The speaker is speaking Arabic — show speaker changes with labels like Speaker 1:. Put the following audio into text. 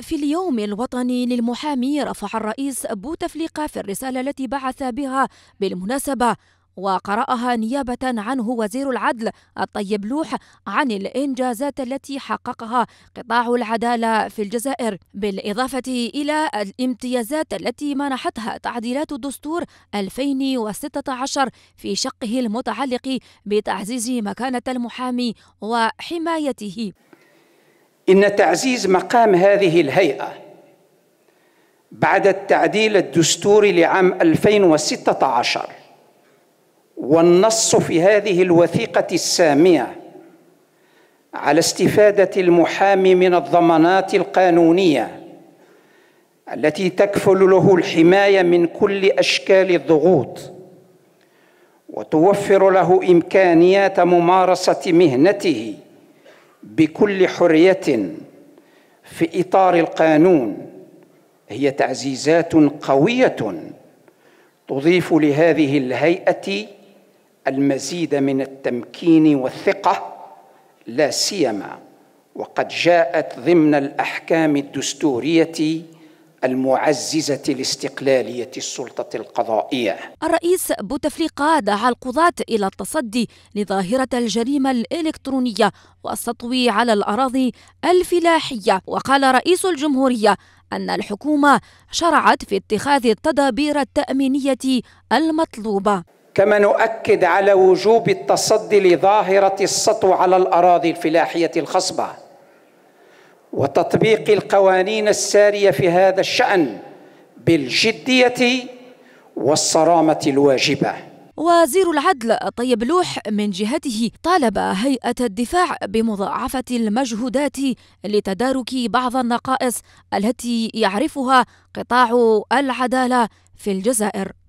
Speaker 1: في اليوم الوطني للمحامي رفع الرئيس بوتفليقة في الرسالة التي بعث بها بالمناسبة وقرأها نيابة عنه وزير العدل الطيب لوح عن الإنجازات التي حققها قطاع العدالة في الجزائر بالإضافة إلى الامتيازات التي منحتها تعديلات الدستور 2016 في شقه المتعلق بتعزيز مكانة المحامي وحمايته
Speaker 2: إن تعزيز مقام هذه الهيئة بعد التعديل الدستوري لعام 2016 والنص في هذه الوثيقة السامية على استفادة المحامي من الضمانات القانونية التي تكفل له الحماية من كل أشكال الضغوط وتوفر له إمكانيات ممارسة مهنته بكل حريه في اطار القانون هي تعزيزات قويه تضيف لهذه الهيئه المزيد من التمكين والثقه لا سيما وقد جاءت ضمن الاحكام الدستوريه المعززة لاستقلالية السلطة القضائية
Speaker 1: الرئيس بوتفليقة دعا القضاة إلى التصدي لظاهرة الجريمة الإلكترونية والسطو على الأراضي الفلاحية وقال رئيس الجمهورية أن الحكومة شرعت في اتخاذ التدابير التأمينية المطلوبة
Speaker 2: كما نؤكد على وجوب التصدي لظاهرة السطو على الأراضي الفلاحية الخصبة وتطبيق القوانين الساريه في هذا الشان بالجديه والصرامه الواجبه
Speaker 1: وزير العدل طيب لوح من جهته طالب هيئة الدفاع بمضاعفة المجهودات لتدارك بعض النقائص التي يعرفها قطاع العدالة في الجزائر